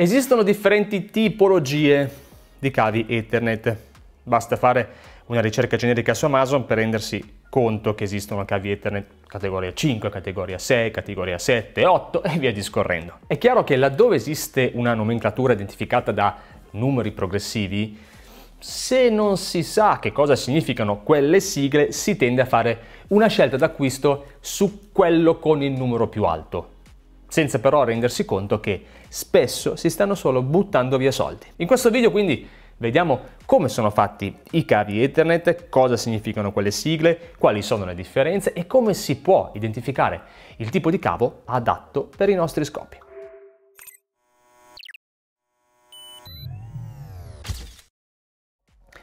Esistono differenti tipologie di cavi Ethernet. Basta fare una ricerca generica su Amazon per rendersi conto che esistono cavi Ethernet categoria 5, categoria 6, categoria 7, 8 e via discorrendo. È chiaro che laddove esiste una nomenclatura identificata da numeri progressivi, se non si sa che cosa significano quelle sigle, si tende a fare una scelta d'acquisto su quello con il numero più alto senza però rendersi conto che spesso si stanno solo buttando via soldi. In questo video quindi vediamo come sono fatti i cavi Ethernet, cosa significano quelle sigle, quali sono le differenze e come si può identificare il tipo di cavo adatto per i nostri scopi.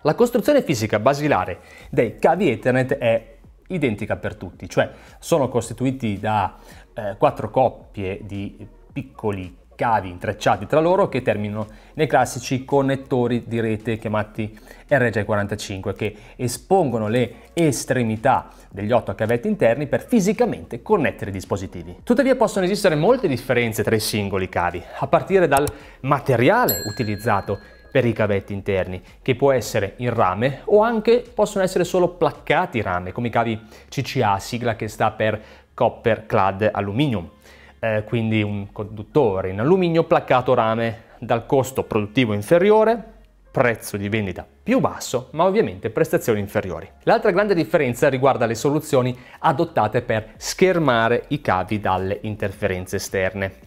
La costruzione fisica basilare dei cavi Ethernet è identica per tutti, cioè sono costituiti da eh, quattro coppie di piccoli cavi intrecciati tra loro che terminano nei classici connettori di rete chiamati RJ45 che espongono le estremità degli otto cavetti interni per fisicamente connettere i dispositivi. Tuttavia possono esistere molte differenze tra i singoli cavi, a partire dal materiale utilizzato per i cavetti interni, che può essere in rame o anche possono essere solo placcati rame, come i cavi CCA, sigla che sta per Copper Clad Aluminium, eh, quindi un conduttore in alluminio placcato rame dal costo produttivo inferiore prezzo di vendita più basso, ma ovviamente prestazioni inferiori. L'altra grande differenza riguarda le soluzioni adottate per schermare i cavi dalle interferenze esterne.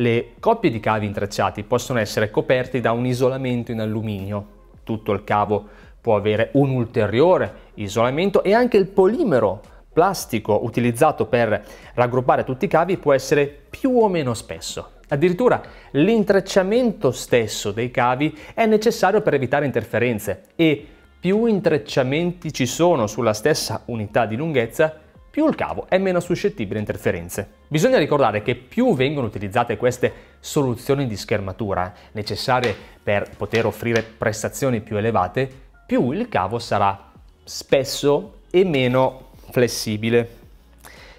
Le coppie di cavi intrecciati possono essere coperti da un isolamento in alluminio. Tutto il cavo può avere un ulteriore isolamento e anche il polimero plastico utilizzato per raggruppare tutti i cavi può essere più o meno spesso. Addirittura l'intrecciamento stesso dei cavi è necessario per evitare interferenze e più intrecciamenti ci sono sulla stessa unità di lunghezza, più il cavo è meno suscettibile a interferenze. Bisogna ricordare che più vengono utilizzate queste soluzioni di schermatura, necessarie per poter offrire prestazioni più elevate, più il cavo sarà spesso e meno flessibile.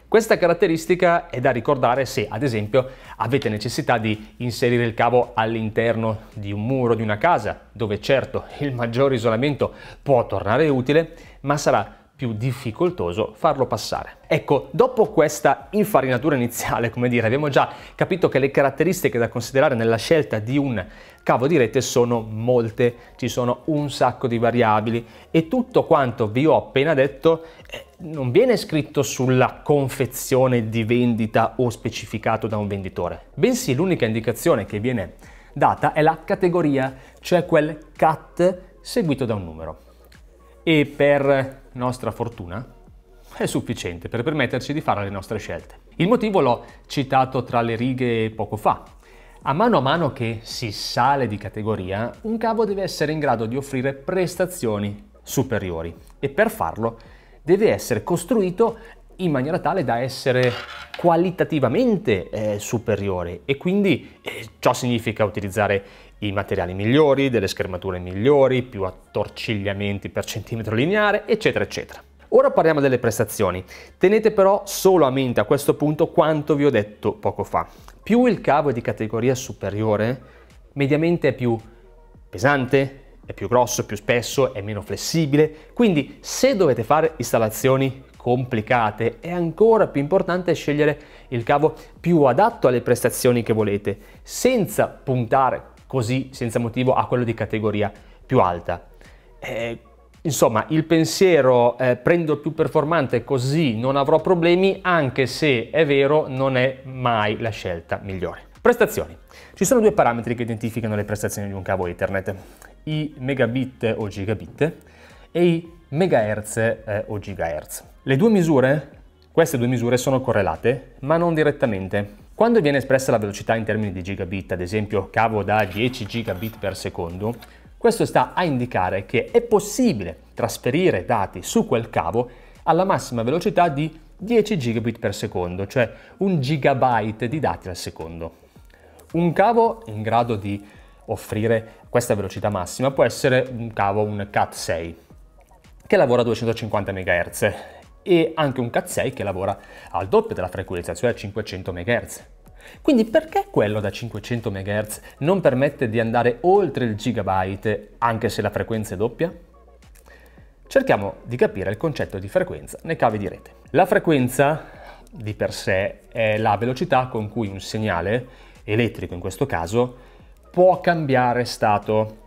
Questa caratteristica è da ricordare se, ad esempio, avete necessità di inserire il cavo all'interno di un muro di una casa, dove certo il maggior isolamento può tornare utile, ma sarà più difficoltoso farlo passare. Ecco, dopo questa infarinatura iniziale, come dire, abbiamo già capito che le caratteristiche da considerare nella scelta di un cavo di rete sono molte, ci sono un sacco di variabili e tutto quanto vi ho appena detto eh, non viene scritto sulla confezione di vendita o specificato da un venditore, bensì l'unica indicazione che viene data è la categoria, cioè quel cat seguito da un numero. E per nostra fortuna è sufficiente per permetterci di fare le nostre scelte. Il motivo l'ho citato tra le righe poco fa. A mano a mano che si sale di categoria, un cavo deve essere in grado di offrire prestazioni superiori e per farlo deve essere costruito in maniera tale da essere qualitativamente eh, superiore e quindi eh, ciò significa utilizzare i materiali migliori, delle schermature migliori, più attorcigliamenti per centimetro lineare, eccetera, eccetera. Ora parliamo delle prestazioni. Tenete però solo a mente a questo punto quanto vi ho detto poco fa. Più il cavo è di categoria superiore, mediamente è più pesante, è più grosso, più spesso, è meno flessibile. Quindi se dovete fare installazioni complicate, è ancora più importante scegliere il cavo più adatto alle prestazioni che volete, senza puntare così senza motivo a quello di categoria più alta. Eh, insomma, il pensiero eh, prendo più performante così non avrò problemi, anche se è vero non è mai la scelta migliore. Prestazioni. Ci sono due parametri che identificano le prestazioni di un cavo Ethernet, i megabit o gigabit e i megahertz eh, o gigahertz. Le due misure, queste due misure sono correlate, ma non direttamente. Quando viene espressa la velocità in termini di gigabit, ad esempio cavo da 10 gigabit per secondo, questo sta a indicare che è possibile trasferire dati su quel cavo alla massima velocità di 10 gigabit per secondo, cioè un gigabyte di dati al secondo. Un cavo in grado di offrire questa velocità massima può essere un cavo, un CAT6, che lavora a 250 MHz e anche un CAT6 che lavora al doppio della frequenza, cioè a 500 MHz. Quindi perché quello da 500 MHz non permette di andare oltre il gigabyte anche se la frequenza è doppia? Cerchiamo di capire il concetto di frequenza nei cavi di rete. La frequenza di per sé è la velocità con cui un segnale elettrico in questo caso può cambiare stato.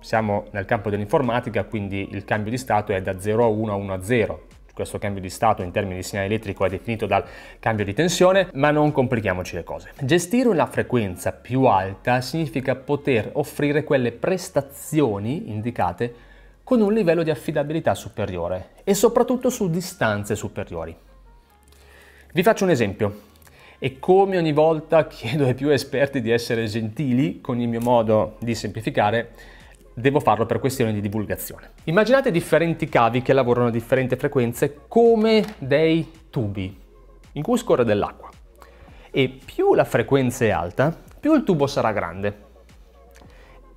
Siamo nel campo dell'informatica, quindi il cambio di stato è da 0 a 1 a 1 a 0, questo cambio di stato in termini di segnale elettrico è definito dal cambio di tensione, ma non complichiamoci le cose. Gestire una frequenza più alta significa poter offrire quelle prestazioni indicate con un livello di affidabilità superiore e soprattutto su distanze superiori. Vi faccio un esempio e come ogni volta chiedo ai più esperti di essere gentili con il mio modo di semplificare, devo farlo per questione di divulgazione. Immaginate differenti cavi che lavorano a differenti frequenze come dei tubi in cui scorre dell'acqua. E più la frequenza è alta, più il tubo sarà grande.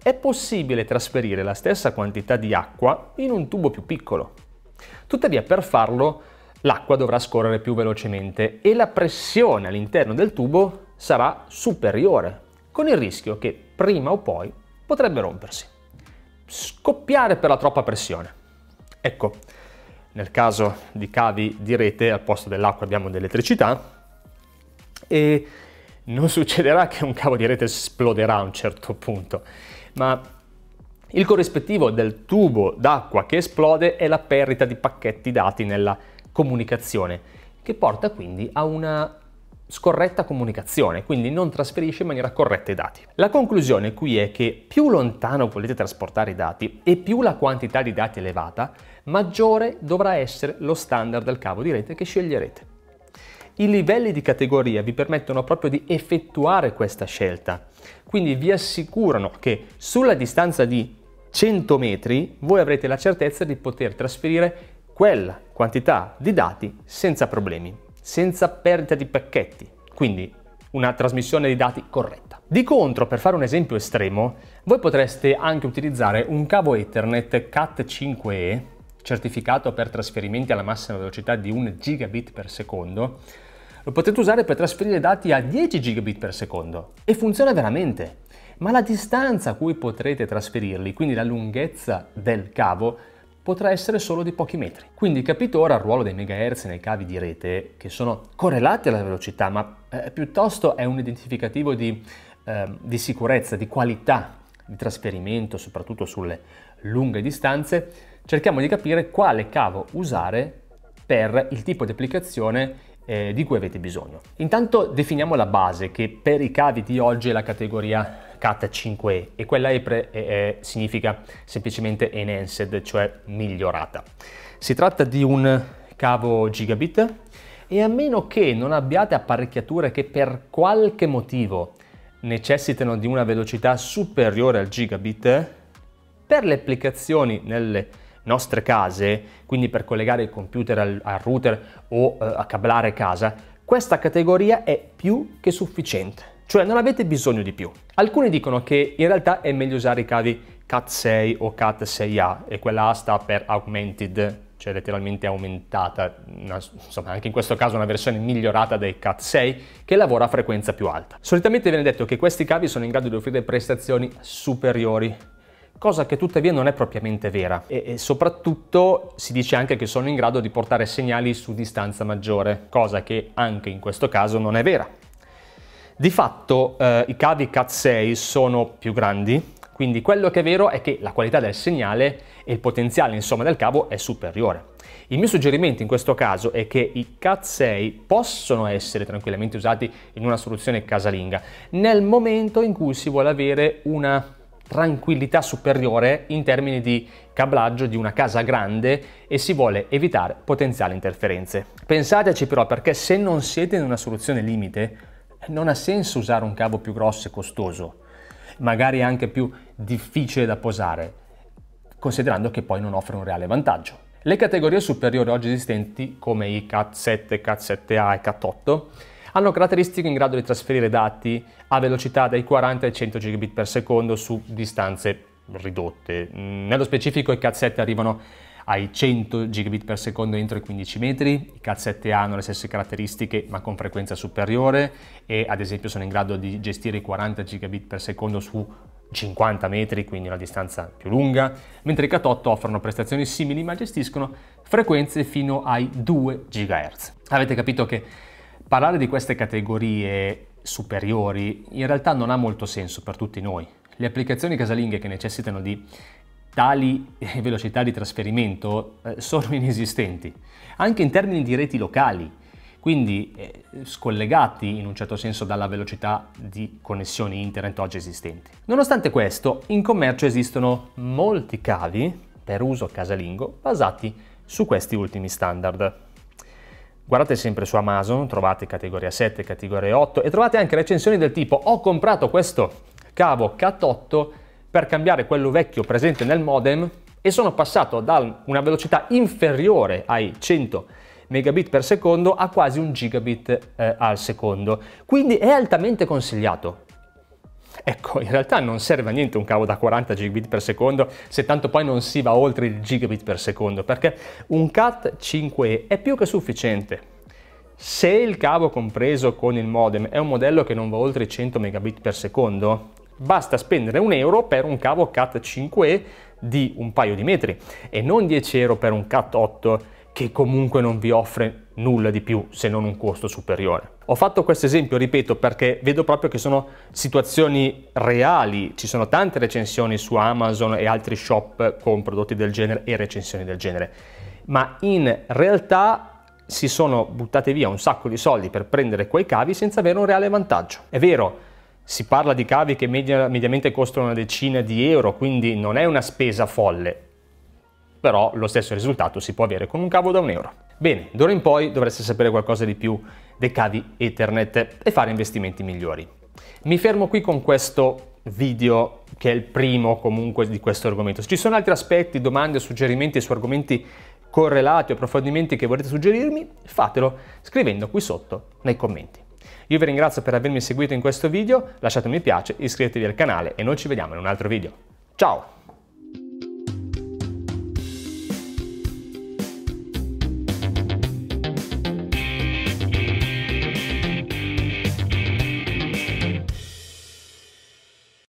È possibile trasferire la stessa quantità di acqua in un tubo più piccolo. Tuttavia per farlo l'acqua dovrà scorrere più velocemente e la pressione all'interno del tubo sarà superiore, con il rischio che prima o poi potrebbe rompersi scoppiare per la troppa pressione. Ecco, nel caso di cavi di rete al posto dell'acqua abbiamo dell'elettricità e non succederà che un cavo di rete esploderà a un certo punto, ma il corrispettivo del tubo d'acqua che esplode è la perdita di pacchetti dati nella comunicazione, che porta quindi a una scorretta comunicazione, quindi non trasferisce in maniera corretta i dati. La conclusione qui è che più lontano volete trasportare i dati e più la quantità di dati è elevata, maggiore dovrà essere lo standard del cavo di rete che sceglierete. I livelli di categoria vi permettono proprio di effettuare questa scelta, quindi vi assicurano che sulla distanza di 100 metri voi avrete la certezza di poter trasferire quella quantità di dati senza problemi senza perdita di pacchetti, quindi una trasmissione di dati corretta. Di contro, per fare un esempio estremo, voi potreste anche utilizzare un cavo Ethernet CAT5e, certificato per trasferimenti alla massima velocità di 1 gigabit per secondo, lo potete usare per trasferire dati a 10 gigabit per secondo e funziona veramente, ma la distanza a cui potrete trasferirli, quindi la lunghezza del cavo, potrà essere solo di pochi metri. Quindi capito ora il ruolo dei megahertz nei cavi di rete, che sono correlati alla velocità, ma eh, piuttosto è un identificativo di, eh, di sicurezza, di qualità di trasferimento, soprattutto sulle lunghe distanze, cerchiamo di capire quale cavo usare per il tipo di applicazione eh, di cui avete bisogno. Intanto definiamo la base che per i cavi di oggi è la categoria CAT 5E e quella EPRE eh, significa semplicemente enhanced, cioè migliorata. Si tratta di un cavo gigabit e a meno che non abbiate apparecchiature che per qualche motivo necessitano di una velocità superiore al gigabit, per le applicazioni nelle nostre case, quindi per collegare il computer al, al router o eh, a cablare casa, questa categoria è più che sufficiente cioè non avete bisogno di più. Alcuni dicono che in realtà è meglio usare i cavi CAT6 o CAT6A e quella A sta per augmented, cioè letteralmente aumentata, una, insomma anche in questo caso una versione migliorata dei CAT6 che lavora a frequenza più alta. Solitamente viene detto che questi cavi sono in grado di offrire prestazioni superiori cosa che tuttavia non è propriamente vera e, e, soprattutto si dice anche che sono in grado di portare segnali su distanza maggiore, cosa che anche in questo caso non è vera. Di fatto eh, i cavi CAT6 sono più grandi, quindi quello che è vero è che la qualità del segnale e il potenziale insomma, del cavo è superiore. Il mio suggerimento in questo caso è che i CAT6 possono essere tranquillamente usati in una soluzione casalinga nel momento in cui si vuole avere una tranquillità superiore in termini di cablaggio di una casa grande e si vuole evitare potenziali interferenze. Pensateci però perché se non siete in una soluzione limite non ha senso usare un cavo più grosso e costoso, magari anche più difficile da posare, considerando che poi non offre un reale vantaggio. Le categorie superiori oggi esistenti come i CAT7, CAT7A e CAT8 hanno caratteristiche in grado di trasferire dati a velocità dai 40 ai 100 gigabit per secondo su distanze ridotte. Nello specifico i CAT7 arrivano ai 100 gigabit per secondo entro i 15 metri, i CAT7A hanno le stesse caratteristiche ma con frequenza superiore e ad esempio sono in grado di gestire i 40 gigabit per secondo su 50 metri, quindi una distanza più lunga, mentre i CAT8 offrono prestazioni simili ma gestiscono frequenze fino ai 2 GHz. Avete capito che Parlare di queste categorie superiori in realtà non ha molto senso per tutti noi. Le applicazioni casalinghe che necessitano di tali velocità di trasferimento eh, sono inesistenti, anche in termini di reti locali, quindi eh, scollegati in un certo senso dalla velocità di connessioni internet oggi esistenti. Nonostante questo, in commercio esistono molti cavi per uso casalingo basati su questi ultimi standard. Guardate sempre su Amazon, trovate categoria 7, categoria 8 e trovate anche recensioni del tipo ho comprato questo cavo Cat 8 per cambiare quello vecchio presente nel modem e sono passato da una velocità inferiore ai 100 megabit per secondo a quasi un gigabit eh, al secondo. Quindi è altamente consigliato Ecco, in realtà non serve a niente un cavo da 40 gigabit per secondo se tanto poi non si va oltre il gigabit per secondo, perché un CAT 5e è più che sufficiente. Se il cavo compreso con il modem è un modello che non va oltre i 100 megabit per secondo, basta spendere un euro per un cavo CAT 5e di un paio di metri e non 10 euro per un CAT 8 che comunque non vi offre nulla di più se non un costo superiore. Ho fatto questo esempio, ripeto, perché vedo proprio che sono situazioni reali, ci sono tante recensioni su Amazon e altri shop con prodotti del genere e recensioni del genere, ma in realtà si sono buttate via un sacco di soldi per prendere quei cavi senza avere un reale vantaggio. È vero, si parla di cavi che media, mediamente costano una decina di euro, quindi non è una spesa folle, però lo stesso risultato si può avere con un cavo da un euro. Bene, d'ora in poi dovreste sapere qualcosa di più dei cavi Ethernet e fare investimenti migliori. Mi fermo qui con questo video che è il primo comunque di questo argomento. Se ci sono altri aspetti, domande, suggerimenti su argomenti correlati o approfondimenti che volete suggerirmi, fatelo scrivendo qui sotto nei commenti. Io vi ringrazio per avermi seguito in questo video, lasciate un mi piace, iscrivetevi al canale e noi ci vediamo in un altro video. Ciao!